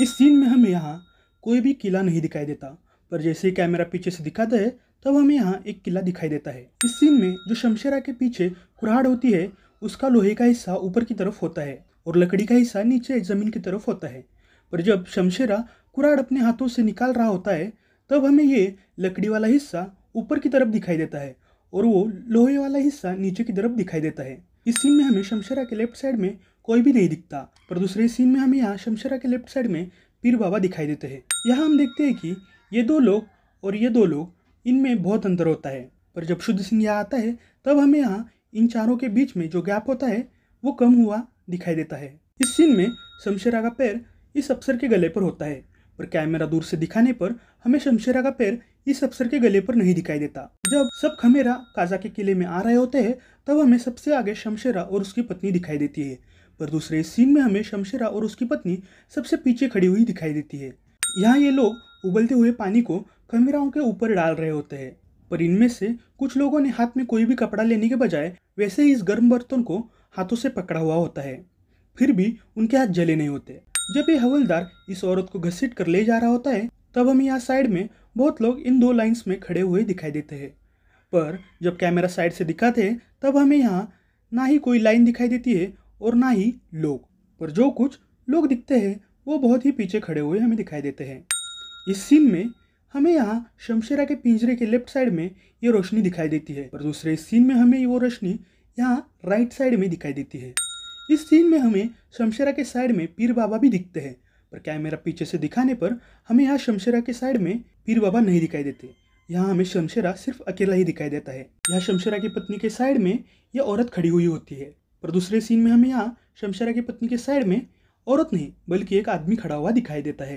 इस सीन में हमें यहाँ कोई भी किला नहीं दिखाई देता पर जैसे ही कैमरा पीछे से दिखाता है तब हमें यहाँ एक किला दिखाई देता है इस सीन में जो शमशेरा के पीछे कुराड़ होती है उसका लोहे का हिस्सा ऊपर की तरफ होता है और लकड़ी का हिस्सा नीचे ज़मीन की तरफ होता है पर जब शमशेरा कुराड अपने हाथों से निकाल रहा होता है तब हमें ये लकड़ी वाला हिस्सा ऊपर की तरफ दिखाई देता है और वो लोहे वाला हिस्सा नीचे की तरफ दिखाई देता है इस सीन में हमें शमशेरा के लेफ्ट साइड में कोई भी नहीं दिखता पर दूसरे सीन में हमें यहाँ शमशरा के लेफ्ट साइड में पीर बाबा दिखाई देते हैं यहाँ हम देखते हैं कि ये दो लोग और ये दो लोग इनमें बहुत अंतर होता है पर जब शुद्ध सिंह यहाँ आता है तब हमें यहाँ इन चारों के बीच में जो गैप होता है वो कम हुआ दिखाई देता है इस सीन में शमशेरा का पैर इस अफसर के गले पर होता है पर कैमरा दूर से दिखाने पर हमें शमशेरा का पैर इस अफसर के गले पर नहीं दिखाई देता जब सब खमेरा काजा के किले में आ रहे होते हैं तब हमें सबसे आगे शमशेरा और उसकी पत्नी दिखाई देती है पर दूसरे सीन में हमें शमशेरा और उसकी पत्नी सबसे पीछे खड़ी हुई दिखाई देती है यहाँ ये लोग उबलते हुए पानी को कमेराओं के ऊपर डाल रहे होते हैं पर इनमें से कुछ लोगों ने हाथ में कोई भी कपड़ा लेने के बजाय वैसे ही इस गर्म बर्तन को हाथों से पकड़ा हुआ होता है फिर भी उनके हाथ जले नहीं होते जब ये हवलदार इस औरत को घसीट कर ले जा रहा होता है तब हमें यहाँ साइड में बहुत लोग इन दो लाइन्स में खड़े हुए दिखाई देते हैं पर जब कैमरा साइड से दिखाते हैं तब हमें यहाँ ना ही कोई लाइन दिखाई देती है और ना ही लोग पर जो कुछ लोग दिखते हैं वो बहुत ही पीछे खड़े हुए हमें दिखाई देते हैं इस सीन में हमें यहाँ शमशेरा के पिंजरे के लेफ्ट साइड में ये रोशनी दिखाई देती है और दूसरे सीन में हमें वो रोशनी यहाँ राइट साइड में दिखाई देती है इस सीन में हमें शमशेरा के साइड में पीर बाबा भी दिखते हैं पर कैमरा पीछे से दिखाने पर हमें यहाँ शमशेरा के साइड में पीर बाबा नहीं दिखाई देते यहाँ हमें शमशेरा सिर्फ अकेला ही दिखाई देता है यहाँ शमशेरा की पत्नी के साइड में यह औरत खड़ी हुई होती है पर दूसरे सीन में हमें यहाँ शमशारा की पत्नी के साइड में औरत नहीं बल्कि एक आदमी खड़ा हुआ दिखाई देता है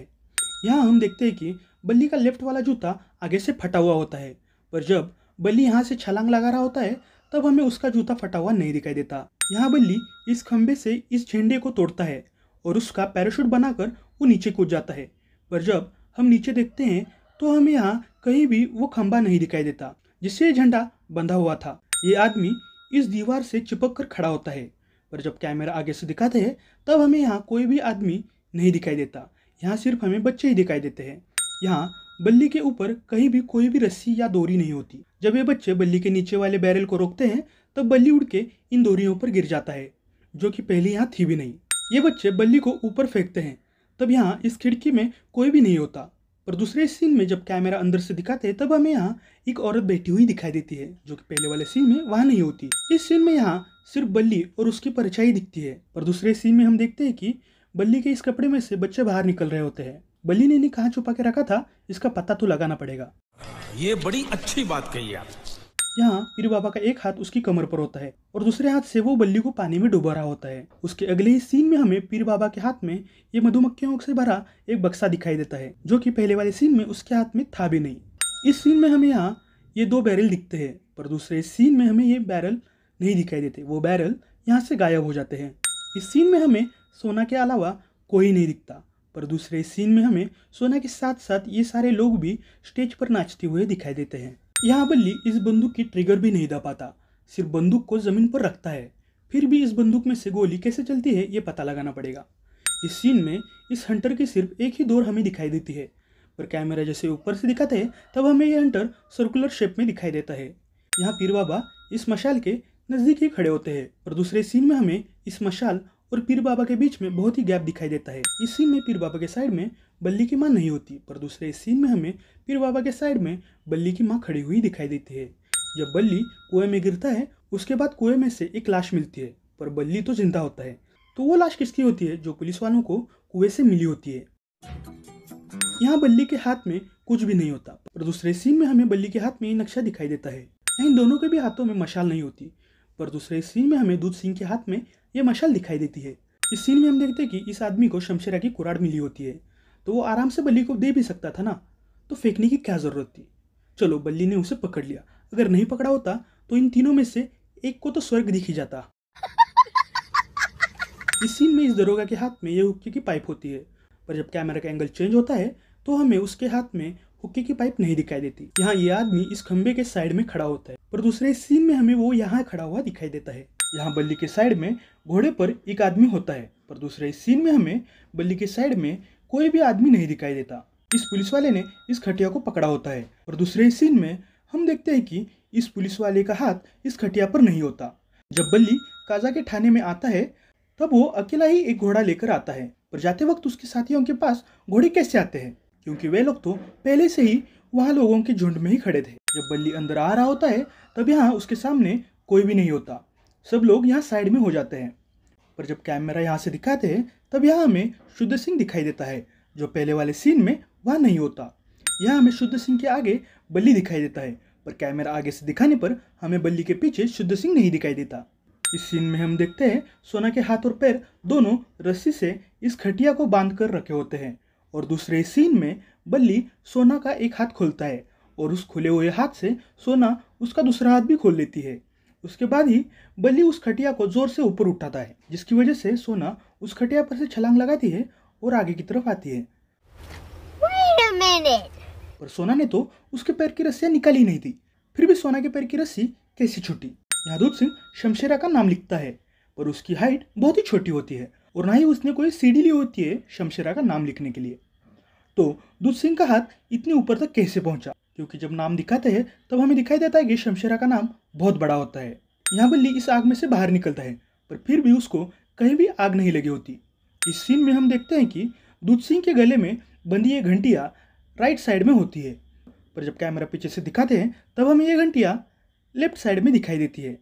यहाँ हम देखते हैं कि बल्ली का लेफ्ट वाला जूता आगे से फटा हुआ होता है पर जब बल्ली यहाँ से छलांग लगा रहा होता है तब हमें उसका जूता फटा हुआ नहीं दिखाई देता यहाँ बल्ली इस खंबे से इस झंडे को तोड़ता है और उसका पैराशूट बनाकर वो नीचे कूद जाता है पर जब हम नीचे देखते हैं तो हमें यहाँ कहीं भी वो खंभा नहीं दिखाई देता जिससे ये झंडा बंधा हुआ था ये आदमी इस दीवार से चिपक कर खड़ा होता है पर जब कैमरा आगे से दिखाते हैं तब हमें यहाँ कोई भी आदमी नहीं दिखाई देता यहाँ सिर्फ हमें बच्चे ही दिखाई देते हैं यहाँ बल्ली के ऊपर कहीं भी कोई भी रस्सी या दोरी नहीं होती जब ये बच्चे बल्ली के नीचे वाले बैरल को रोकते हैं तब बल्ली उड़ के इन दोरियों पर गिर जाता है जो कि पहले यहाँ थी भी नहीं ये बच्चे बल्ली को ऊपर फेंकते हैं तब यहाँ इस खिड़की में कोई भी नहीं होता और दूसरे सीन में जब कैमरा अंदर से दिखाते हैं तब हमें यहाँ एक औरत बैठी हुई दिखाई देती है जो कि पहले वाले सीन में वहाँ नहीं होती इस सीन में यहाँ सिर्फ बल्ली और उसकी परछाई दिखती है और दूसरे सीन में हम देखते हैं कि बल्ली के इस कपड़े में से बच्चे बाहर निकल रहे होते हैं बल्ली ने इन्हें कहाँ छुपा के रखा था इसका पता तो लगाना पड़ेगा ये बड़ी अच्छी बात कही आप यहाँ पीर बाबा का एक हाथ उसकी कमर पर होता है और दूसरे हाथ से वो बल्ली को पानी में डुबा रहा होता है उसके अगले ही सीन में हमें पीर बाबा के हाथ में ये मधुमक्खियों से भरा एक बक्सा दिखाई देता है जो कि पहले वाले सीन में उसके हाथ में था भी नहीं इस सीन में हमें यहाँ ये दो बैरल दिखते हैं पर दूसरे सीन में हमें ये बैरल नहीं दिखाई देते वो बैरल यहाँ से गायब हो जाते हैं इस सीन में हमें सोना के अलावा कोई नहीं दिखता पर दूसरे सीन में हमें सोना के साथ साथ ये सारे लोग भी स्टेज पर नाचते हुए दिखाई देते हैं यह बल्ली इस बंदूक की ट्रिगर भी नहीं दबाता सिर्फ बंदूक को ज़मीन पर रखता है फिर भी इस बंदूक में से गोली कैसे चलती है ये पता लगाना पड़ेगा इस सीन में इस हंटर की सिर्फ एक ही दौर हमें दिखाई देती है पर कैमरा जैसे ऊपर से दिखाते हैं तब हमें यह हंटर सर्कुलर शेप में दिखाई देता है यहाँ पीर बाबा इस मशाल के नज़दीक ही खड़े होते हैं और दूसरे सीन में हमें इस मशाल और पीर बाबा के बीच में बहुत ही गैप दिखाई देता है इस सीन में पीर बाबा के साइड में बल्ली की माँ नहीं होती पर दूसरे सीन में हमें पीर बाबा के साइड में बल्ली की माँ खड़ी हुई दिखाई देती है जब बल्ली कुएं में गिरता है उसके बाद कुएं में से एक लाश मिलती है पर बल्ली तो जिंदा होता है तो वो लाश किसकी होती है जो पुलिस वालों को कुएं से मिली होती है यहाँ बल्ली के हाथ में कुछ भी नहीं होता पर दूसरे सीन में हमें बल्ली के हाथ में नक्शा दिखाई देता है इन दोनों के भी हाथों में मशाल नहीं होती पर दूसरे सीन में हमें दूध सिंह के हाथ में ये मशाल दिखाई देती है इस सीन में हम देखते हैं कि इस आदमी को शमशेरा की कुराड़ मिली होती है तो वो आराम से बल्ली को दे भी सकता था ना तो फेंकने की क्या ज़रूरत थी चलो बल्ली ने उसे पकड़ लिया अगर नहीं पकड़ा होता तो इन तीनों में से एक को तो स्वर्ग दिखी जाता इस सीन में इस दरोगा के हाथ में यह हुक्के की पाइप होती है पर जब कैमरा का एंगल चेंज होता है तो हमें उसके हाथ में हुक्के की पाइप नहीं दिखाई देती यहाँ ये आदमी इस खंबे के साइड में खड़ा होता है पर दूसरे सीन में हमें वो यहाँ खड़ा हुआ दिखाई देता है यहाँ बल्ली के साइड में घोड़े पर एक आदमी होता है पर दूसरे इस सीन में हमें बल्ली के साइड में कोई भी आदमी नहीं दिखाई देता इस पुलिस वाले ने इस खटिया को पकड़ा होता है और दूसरे इस सीन में हम देखते हैं कि इस पुलिस वाले का हाथ इस खटिया पर नहीं होता जब बल्ली काजा के थाने में आता है तब वो अकेला ही एक घोड़ा लेकर आता है पर जाते वक्त उसके साथियों के पास घोड़े कैसे आते हैं क्योंकि वे लोग तो पहले से ही वहाँ लोगों के झुंड में ही खड़े थे जब बल्ली अंदर आ रहा होता है तब यहाँ उसके सामने कोई भी नहीं होता सब लोग यहाँ साइड में हो जाते हैं पर जब कैमरा यहाँ से दिखाते हैं तब यहाँ हमें शुद्ध सिंह दिखाई देता है जो पहले वाले सीन में वहाँ नहीं होता यहाँ हमें शुद्ध सिंह के आगे बल्ली दिखाई देता है पर कैमरा आगे से दिखाने पर हमें बल्ली के पीछे शुद्ध सिंह नहीं दिखाई देता इस सीन में हम देखते हैं सोना के हाथ और पैर दोनों रस्सी से इस खटिया को बांध कर रखे होते हैं और दूसरे सीन में बल्ली सोना का एक हाथ खोलता है और उस खुले हुए हाथ से सोना उसका दूसरा हाथ भी खोल लेती है उसके बाद ही बल्ली उस खटिया को जोर से ऊपर उठाता है जिसकी वजह से सोना उस खटिया पर से छलांग लगाती है और आगे की तरफ आती है पर सोना ने तो उसके पैर की रस्सियाँ निकाली नहीं थी फिर भी सोना के पैर की रस्सी कैसी छूटी यादूद सिंह शमशेरा का नाम लिखता है पर उसकी हाइट बहुत ही छोटी होती है और ना ही उसने कोई सीढ़ी ली होती है शमशेरा का नाम लिखने के लिए तो दूध सिंह का हाथ इतने ऊपर तक कैसे पहुंचा क्योंकि जब नाम दिखाते हैं तब तो हमें दिखाई देता है कि शमशेरा का नाम बहुत बड़ा होता है यहाँ बिल्ली इस आग में से बाहर निकलता है पर फिर भी उसको कहीं भी आग नहीं लगी होती इस सीन में हम देखते हैं कि दूध सिंह के गले में बंदी ये घंटिया राइट साइड में होती है पर जब कैमरा पीछे से दिखाते हैं तब हमें ये घंटिया लेफ्ट साइड में दिखाई देती है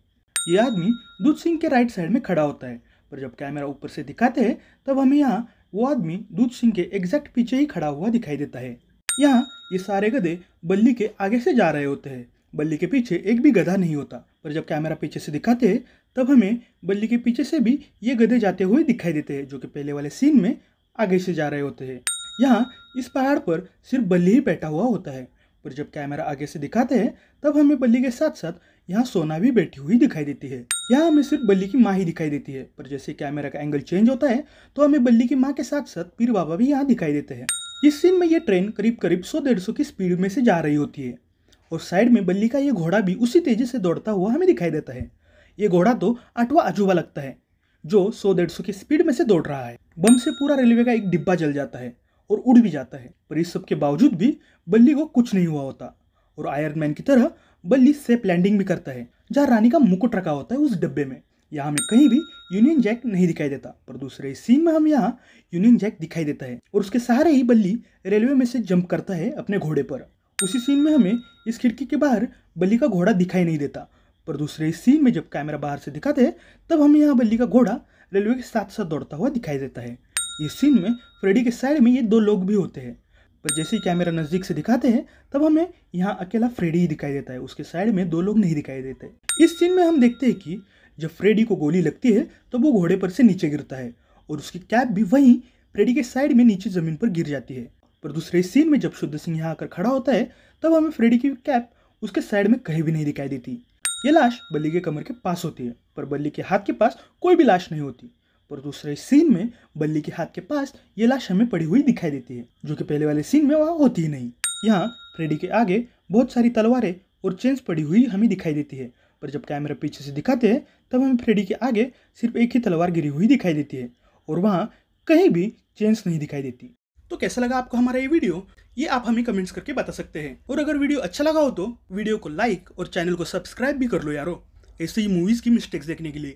ये आदमी दूध सिंह के राइट साइड में खड़ा होता है पर जब कैमरा ऊपर से दिखाते हैं तब हमें यहाँ वो आदमी दूध सिंह के एग्जैक्ट पीछे ही खड़ा हुआ दिखाई देता है यहाँ ये सारे गधे बल्ली के आगे से जा रहे होते हैं बल्ली के पीछे एक भी गधा नहीं होता पर जब कैमरा पीछे से दिखाते हैं तब हमें बल्ली के पीछे से भी ये गधे जाते हुए दिखाई देते हैं जो कि पहले वाले सीन में आगे से जा रहे होते हैं यहाँ इस पहाड़ पर सिर्फ बल्ली ही बैठा हुआ होता है पर जब कैमरा आगे से दिखाते हैं तब हमें बल्ली के साथ साथ यहाँ सोना भी बैठी हुई दिखाई देती है यहाँ हमें सिर्फ बल्ली की माँ ही दिखाई देती है पर जैसे कैमरा का एंगल चेंज होता है तो हमें बल्ली की माँ के साथ साथ पीर बाबा भी यहाँ दिखाई देते हैं इस सीन में ये ट्रेन करीब करीब सौ डेढ़ सौ की स्पीड में से जा रही होती है और साइड में बल्ली का ये घोड़ा भी उसी तेज़ी से दौड़ता हुआ हमें दिखाई देता है ये घोड़ा तो आठवा अजूबा लगता है जो सौ डेढ़ सौ की स्पीड में से दौड़ रहा है बम से पूरा रेलवे का एक डिब्बा जल जाता है और उड़ भी जाता है पर इस सब के बावजूद भी बल्ली को कुछ नहीं हुआ होता और आयरन मैन की तरह बल्ली सेफ लैंडिंग भी करता है जहाँ रानी का मुकुट रखा होता है उस डिब्बे में यहाँ हमें कहीं भी यूनियन जैक नहीं दिखाई देता पर दूसरे सीन में हम यहाँ यूनियन जैक दिखाई देता है और उसके सहारे ही बल्ली रेलवे में से जंप करता है अपने घोड़े पर उसी सीन में हमें इस खिड़की के बाहर बल्ली का घोड़ा दिखाई नहीं देता पर दूसरे सीन में जब कैमरा बाहर से दिखाते हैं तब हमें यहाँ बल्ली का घोड़ा रेलवे के साथ साथ दौड़ता हुआ दिखाई देता है इस सीन में फ्रेडी के साइड में ये दो लोग भी होते हैं पर जैसे ही कैमरा नज़दीक से दिखाते हैं तब हमें यहाँ अकेला फ्रेडी ही दिखाई देता है उसके साइड में दो लोग नहीं दिखाई देते इस सीन में हम देखते हैं कि जब फ्रेडी को गोली लगती है तो वो घोड़े पर से नीचे गिरता है और उसकी कैप भी वहीं फ्रेडी के साइड में नीचे ज़मीन पर गिर जाती है पर दूसरे सीन में जब शुद्ध सिंह यहाँ आकर खड़ा होता है तब हमें फ्रेडी की कैप उसके साइड में कहीं भी नहीं दिखाई देती ये लाश बल्ली के कमर के पास होती है पर बल्ली के हाथ के पास कोई भी लाश नहीं होती पर दूसरे सीन में बल्ली के हाथ के पास ये लाश हमें पड़ी हुई दिखाई देती है जो कि पहले वाले सीन में वहाँ होती ही नहीं यहाँ फ्रेडी के आगे बहुत सारी तलवारें और चेंस पड़ी हुई हमें दिखाई देती है पर जब कैमरा पीछे से दिखाते हैं तब हमें फ्रेडी के आगे सिर्फ एक ही तलवार गिरी हुई दिखाई देती है और वहाँ कहीं भी चेंज नहीं दिखाई देती तो कैसा लगा आपको हमारा ये वीडियो ये आप हमें कमेंट्स करके बता सकते हैं और अगर वीडियो अच्छा लगा हो तो वीडियो को लाइक और चैनल को सब्सक्राइब भी कर लो यारो ऐसे ही मूवीज़ की मिस्टेक्स देखने के लिए